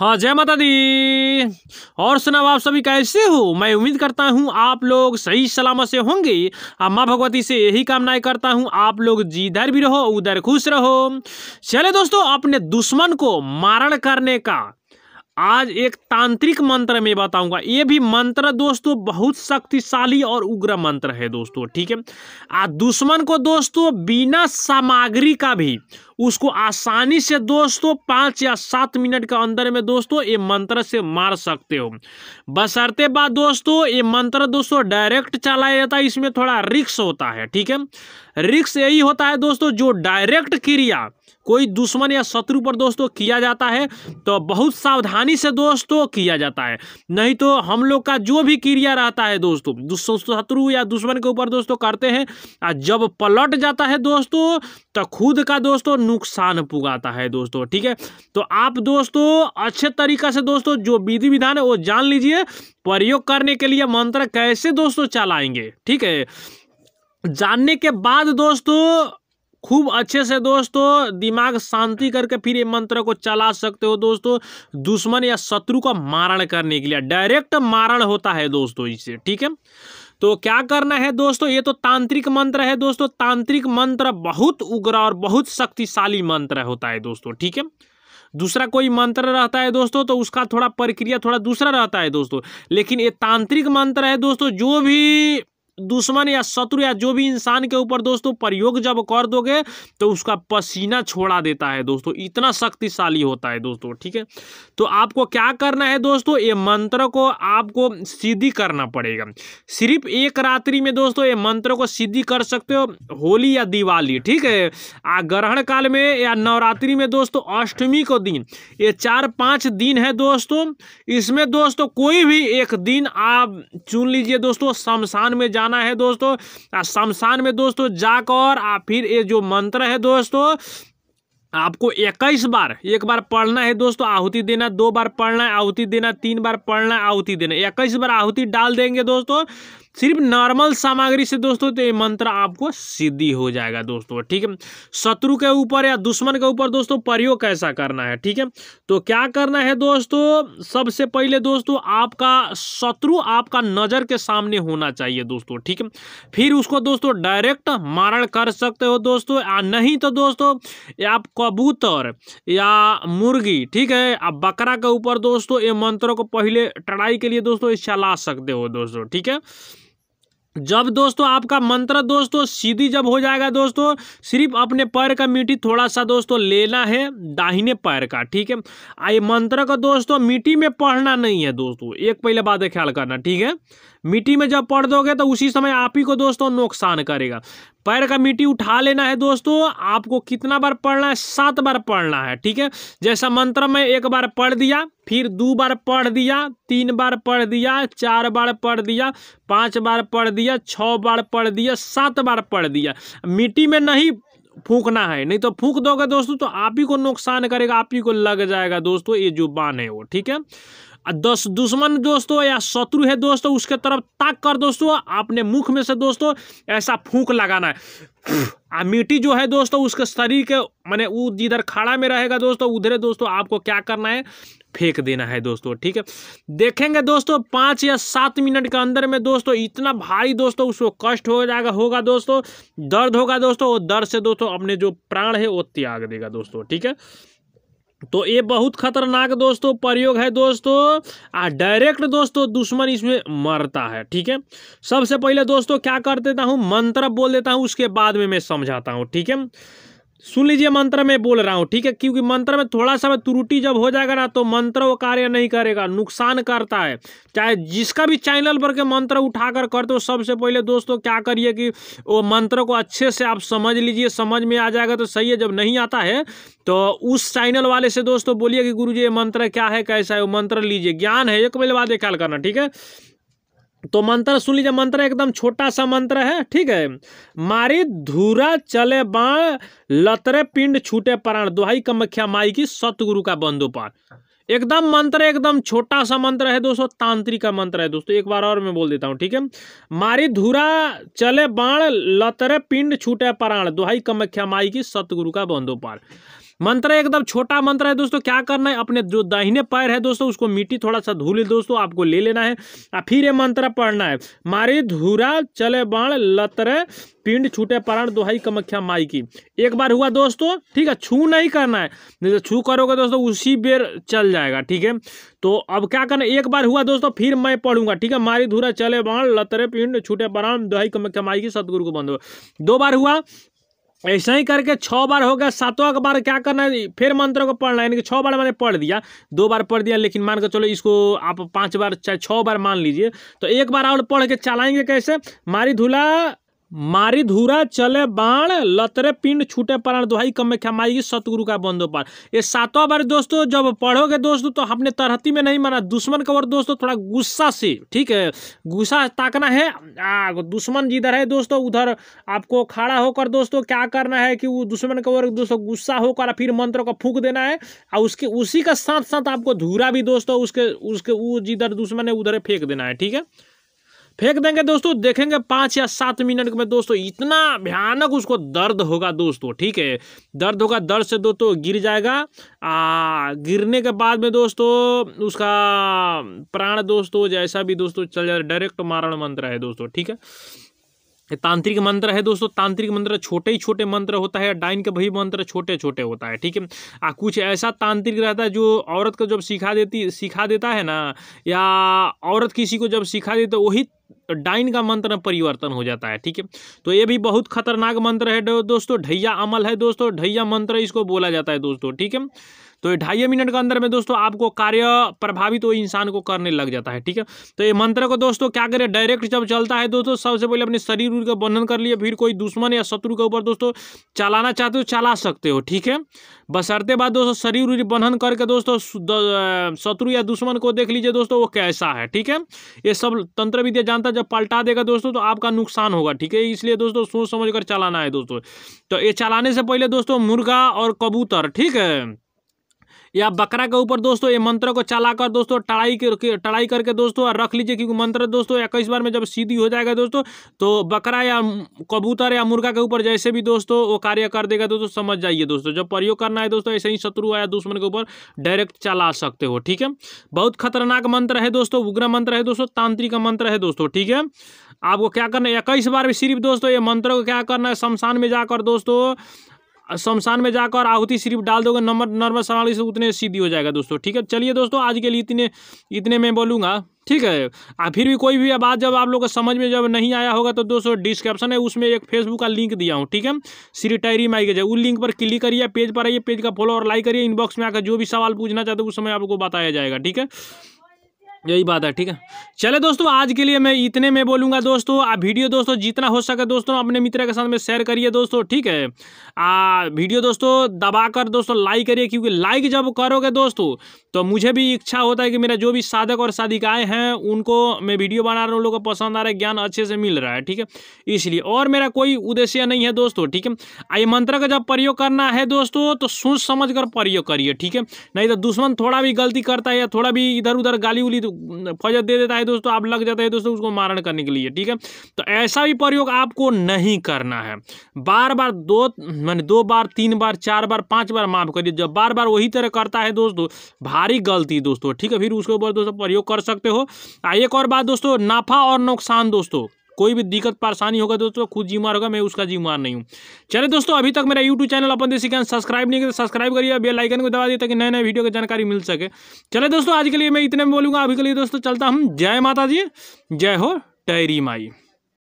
हाँ जय माता दी और सुना आप सभी कैसे हो मैं उम्मीद करता हूँ आप लोग सही सलामत से होंगे माँ भगवती से यही कामनाएं करता हूँ आप लोग जिधर भी रहो उधर खुश रहो चले दोस्तों अपने दुश्मन को मारण करने का आज एक तांत्रिक मंत्र में बताऊंगा ये भी मंत्र दोस्तों बहुत शक्तिशाली और उग्र मंत्र है दोस्तों ठीक है आ दुश्मन को दोस्तों बिना सामग्री का भी उसको आसानी से दोस्तों पाँच या सात मिनट के अंदर में दोस्तों ये मंत्र से मार सकते हो बसरते बाद दोस्तों ये मंत्र दोस्तों डायरेक्ट चलाया जाता है इसमें थोड़ा रिक्स होता है ठीक है रिक्स यही होता है दोस्तों जो डायरेक्ट क्रिया कोई दुश्मन या शत्रु पर दोस्तों किया जाता है तो बहुत सावधानी से दोस्तों किया जाता है नहीं तो हम लोग का जो भी क्रिया रहता है दोस्तों शत्रु या दुश्मन के ऊपर दोस्तों करते हैं और जब पलट जाता है दोस्तों तो खुद का दोस्तों नुकसान पुगाता है दोस्तों ठीक है तो आप दोस्तों अच्छे तरीका से दोस्तों जो विधि विधान है वो जान लीजिए प्रयोग करने के लिए मंत्र कैसे दोस्तों चलाएंगे ठीक है जानने के बाद दोस्तों खूब अच्छे से दोस्तों दिमाग शांति करके फिर ये मंत्र को चला सकते हो दोस्तों दुश्मन या शत्रु का मारण करने के लिए डायरेक्ट मारण होता है दोस्तों इससे ठीक है तो क्या करना है दोस्तों ये तो तांत्रिक मंत्र है दोस्तों तांत्रिक मंत्र बहुत उग्र और बहुत शक्तिशाली मंत्र होता है दोस्तों ठीक है दूसरा कोई मंत्र रहता है दोस्तों तो उसका थोड़ा प्रक्रिया थोड़ा दूसरा रहता है दोस्तों लेकिन ये तांत्रिक मंत्र है दोस्तों जो भी दुश्मन या शत्रु या जो भी इंसान के ऊपर दोस्तों प्रयोग जब कर दोगे तो उसका पसीना छोड़ा देता है दोस्तों इतना शक्तिशाली होता है दोस्तों ठीक है तो आपको क्या करना है दोस्तों ये मंत्र को आपको सिद्धि करना पड़ेगा सिर्फ एक रात्रि में दोस्तों ये मंत्र को सिद्धि कर सकते हो होली या दिवाली ठीक है आ ग्रहण काल में या नवरात्रि में दोस्तों अष्टमी को दिन ये चार पाँच दिन है दोस्तों इसमें दोस्तों कोई भी एक दिन आप चुन लीजिए दोस्तों शमशान में जाना जाना है दोस्तों शमशान में दोस्तों जाकर फिर ये जो मंत्र है दोस्तों आपको इक्कीस बार एक बार पढ़ना है दोस्तों आहुति देना दो बार पढ़ना है आहुति देना तीन बार पढ़ना है आहुति देना इक्कीस बार आहुति डाल देंगे दोस्तों सिर्फ नॉर्मल सामग्री से दोस्तों तो ये मंत्र आपको सिद्धि हो जाएगा दोस्तों ठीक है शत्रु के ऊपर या दुश्मन के ऊपर दोस्तों प्रयोग कैसा करना है ठीक है तो क्या करना है दोस्तों सबसे पहले दोस्तों आपका शत्रु आपका नजर के सामने होना चाहिए दोस्तों ठीक है फिर उसको दोस्तों डायरेक्ट मारण कर सकते हो दोस्तों या नहीं तो दोस्तों आप कबूतर या मुर्गी ठीक है आप बकरा के ऊपर दोस्तों ये मंत्रों को पहले टड़ाई के लिए दोस्तों चला सकते हो दोस्तों ठीक है जब दोस्तों आपका मंत्र दोस्तों सीधी जब हो जाएगा दोस्तों सिर्फ अपने पैर का मिट्टी थोड़ा सा दोस्तों लेना है दाहिने पैर का ठीक है ये मंत्र का दोस्तों मिट्टी में पढ़ना नहीं है दोस्तों एक पहले बात ख्याल करना ठीक है मिट्टी में जब पड़ दोगे तो उसी समय आप ही को दोस्तों नुकसान करेगा पैर का मिट्टी उठा लेना है दोस्तों आपको कितना बार पढ़ना है सात बार पढ़ना है ठीक है जैसा मंत्र में एक बार पढ़ दिया फिर दो बार पढ़ दिया तीन बार पढ़ दिया चार बार पढ़ दिया पांच बार पढ़ दिया छः बार पढ़ दिया सात बार पढ़ दिया मिट्टी में नहीं फूकना है नहीं तो फूक दोगे दोस्तों तो आप ही को नुकसान करेगा आप ही को लग जाएगा दोस्तों ये जुबान है वो ठीक है दस दुश्मन दोस्तों या शत्रु है दोस्तों उसके तरफ ताक कर दोस्तों अपने मुख में से दोस्तों ऐसा फूंक लगाना है आ मिट्टी जो है दोस्तों उसके शरीर के मैंने वो जिधर खड़ा में रहेगा दोस्तों उधर दोस्तों आपको क्या करना है फेंक देना है दोस्तों ठीक है देखेंगे दोस्तों पाँच या सात मिनट के अंदर में दोस्तों इतना भारी दोस्तों उसको कष्ट हो जाएगा होगा दोस्तों दर्द होगा दोस्तों और दर्द से दोस्तों अपने जो प्राण है वो त्याग देगा दोस्तों ठीक है तो ये बहुत खतरनाक दोस्तों प्रयोग है दोस्तों आ डायरेक्ट दोस्तों दुश्मन इसमें मरता है ठीक है सबसे पहले दोस्तों क्या कर देता हूँ मंत्र बोल देता हूँ उसके बाद में मैं समझाता हूँ ठीक है सुन लीजिए मंत्र में बोल रहा हूँ ठीक है क्योंकि मंत्र में थोड़ा सा त्रुटि जब हो जाएगा ना तो मंत्र वो कार्य नहीं करेगा नुकसान करता है चाहे जिसका भी चैनल पर के मंत्र उठाकर करते हो सबसे पहले दोस्तों क्या करिए कि वो मंत्र को अच्छे से आप समझ लीजिए समझ में आ जाएगा तो सही है जब नहीं आता है तो उस चैनल वाले से दोस्तों बोलिए कि गुरु जी ये मंत्र क्या है कैसा है वो मंत्र लीजिए ज्ञान है एक पहले बाद ख्याल करना ठीक है तो मंत्र सुन लीजिए मंत्र एकदम छोटा सा मंत्र है ठीक है मारी धूरा चले बाण लतरे पिंड छूटे प्राण दोहाई कमख्या माई की सतगुरु का बंदोपान एकदम मंत्र एकदम छोटा सा मंत्र है दोस्तों तांत्रिक का मंत्र है दोस्तों एक बार और मैं बोल देता हूँ ठीक है मारी धूरा चले बाण लतरे पिंड छूटे प्राण दोहाई कमख्या माई की सतगुरु का पार मंत्र एकदम छोटा मंत्र है दोस्तों क्या करना है अपने जो दाहिने पैर है दोस्तों उसको मिट्टी थोड़ा सा धूल दोस्तों आपको ले लेना है और फिर ये मंत्र पढ़ना है मारी धूरा चले बाण लतरे पिंड छूटे प्राण दोहाई कमख्या माई की एक बार हुआ दोस्तों ठीक है छू नहीं करना है जैसे तो छू करोगे दोस्तों उसी बेर चल जाएगा ठीक है तो अब क्या करना एक बार हुआ दोस्तों फिर मैं पढ़ूंगा ठीक है मारी धूरा चले बाण लतरे पिंड छूटे प्राण दोहाई कमख्या माई की सतगुरु को बंद दो बार हुआ ऐसे ही करके छः बार हो गया सातवां बार क्या करना है फिर मंत्रों को पढ़ना है यानी कि छः बार मैंने पढ़ दिया दो बार पढ़ दिया लेकिन मान के चलो इसको आप पांच बार चाहे छः बार मान लीजिए तो एक बार और पढ़ के चलाएंगे कैसे मारी धुला मारी धूरा चले बाण लतरे पिंड छूटे प्राण दुहाई कमेख्या माई सतगुरु का बंदो पार ये सातों बार दोस्तों जब पढ़ोगे दोस्तों तो अपने तरहती में नहीं माना दुश्मन कवर दोस्तों थोड़ा गुस्सा से ठीक है गुस्सा ताकना है आ, दुश्मन जिधर है दोस्तों उधर आपको खड़ा होकर दोस्तों क्या करना है कि वो दुश्मन कवर दोस्तों गुस्सा होकर फिर मंत्र को फूक देना है और उसके उसी का साथ साथ आपको धूरा भी दोस्तों उसके उसके वो जिधर दुश्मन है उधर फेंक देना है ठीक है फेंक देंगे दोस्तों देखेंगे पाँच या सात मिनट में दोस्तों इतना भयानक उसको दर्द होगा दोस्तों ठीक है दर्द होगा दर्द से दोस्तों गिर जाएगा आ, गिरने के बाद में दोस्तों उसका प्राण दोस्तों जैसा भी दोस्तों चल जाए डायरेक्ट मारण मंत्र है दोस्तों ठीक है तांत्रिक मंत्र है दोस्तों तांत्रिक मंत्र छोटे ही छोटे मंत्र होता है डाइन का भी मंत्र छोटे छोटे होता है ठीक है आ कुछ ऐसा तांत्रिक रहता है जो औरत को जब सिखा देती सिखा देता है ना या औरत किसी को जब सिखा देती है वही डाइन का मंत्र में परिवर्तन हो जाता है ठीक है तो ये भी बहुत खतरनाक मंत्र है दोस्तों ढैया अमल है दोस्तों ढैया मंत्र इसको बोला जाता है दोस्तों ठीक है तो ये ढाई मिनट के अंदर में दोस्तों आपको कार्य प्रभावित वो इंसान को करने लग जाता है ठीक है तो ये मंत्र को दोस्तों क्या करें डायरेक्ट जब चलता है दोस्तों सबसे पहले अपने शरीर का बंधन कर लिए फिर कोई दुश्मन या शत्रु के ऊपर दोस्तों चलाना चाहते हो चला सकते हो ठीक है बसरते बाद दोस्तों शरीर बंधन करके दोस्तों शत्रु या दुश्मन को देख लीजिए दोस्तों वो कैसा है ठीक है ये सब तंत्र विद्या जानता जब पलटा देगा दोस्तों तो आपका नुकसान होगा ठीक है इसलिए दोस्तों सोच समझ कर चलाना है दोस्तों तो ये चलाने से पहले दोस्तों मुर्गा और कबूतर ठीक है या बकरा के ऊपर दोस्तों ये मंत्र को चलाकर दोस्तों टड़ाई कर टड़ाई करके दोस्तों और रख लीजिए क्योंकि मंत्र दोस्तों इक्कीस बार में जब सीधी हो जाएगा दोस्तों तो बकरा या कबूतर या मुर्गा के ऊपर जैसे भी दोस्तों वो कार्य कर देगा दोस्तों समझ जाइए दोस्तों जब प्रयोग करना है दोस्तों ऐसे ही शत्रु या दुश्मन के ऊपर डायरेक्ट चला सकते हो ठीक है बहुत खतरनाक मंत्र है दोस्तों उग्र मंत्र है दोस्तों तांत्रिक मंत्र है दोस्तों ठीक है आपको क्या करना है इक्कीस बार भी सिर्फ दोस्तों ये मंत्र को क्या करना है शमशान में जाकर दोस्तों शमशान में जाकर आहुति सिर्फ डाल दोगे नंबर नर्मद सवाली से उतने सीधी हो जाएगा दोस्तों ठीक है चलिए दोस्तों आज के लिए इतने इतने मैं बोलूँगा ठीक है आ फिर भी कोई भी बात जब आप लोग को समझ में जब नहीं आया होगा तो दोस्तों डिस्क्रिप्शन है उसमें एक फेसबुक का लिंक दिया हूँ ठीक है श्री टायरी माई के जाए उस लिंक पर क्लिक करिए पेज पर आइए पेज का फॉलो और लाइक करिए इनबॉक्स में आकर जो भी सवाल पूछना चाहते हो उस समय आपको बताया जाएगा ठीक है यही बात है ठीक है चले दोस्तों आज के लिए मैं इतने में बोलूँगा दोस्तों आप वीडियो दोस्तों जितना हो सके दोस्तों अपने मित्र के साथ में शेयर करिए दोस्तों ठीक है आ वीडियो दोस्तों दबाकर दोस्तों लाइक करिए क्योंकि लाइक जब करोगे दोस्तों तो मुझे भी इच्छा होता है कि मेरा जो भी साधक और साधिकाएँ हैं उनको मैं वीडियो बना रहा हूँ लोगों को पसंद आ रहा है ज्ञान अच्छे से मिल रहा है ठीक है इसलिए और मेरा कोई उद्देश्य नहीं है दोस्तों ठीक है ये मंत्र का जब प्रयोग करना है दोस्तों तो सोच समझ कर प्रयोग करिए ठीक है नहीं तो दुश्मन थोड़ा भी गलती करता है या थोड़ा भी इधर उधर गाली उली फजर दे देता है दोस्तों आप लग जाता है दोस्तों उसको मारण करने के लिए ठीक है तो ऐसा भी प्रयोग आपको नहीं करना है बार बार दो मैंने दो बार तीन बार चार बार पांच बार माफ करिए जब बार बार वही तरह करता है दोस्तों भारी गलती दोस्तों ठीक है फिर उसके ऊपर दोस्तों प्रयोग कर सकते हो एक और बात दोस्तों नाफा और नुकसान दोस्तों कोई भी दिक्कत परेशानी होगा दोस्तों खुद जिम्मेवार होगा मैं उसका जिम्मेवार नहीं हूँ चले दोस्तों अभी तक मेरा यूट्यूब चैनल अपन देसी ज्ञान सब्सक्राइब नहीं करें सब्सक्राइब तो करिए बेल आइकन को दबा दिए ताकि नए नए वीडियो की जानकारी मिल सके चले दोस्तों आज के लिए मैं इतने में बोलूँगा अभी के लिए दोस्तों चलता हम जय माता जी जय हो टैरी माई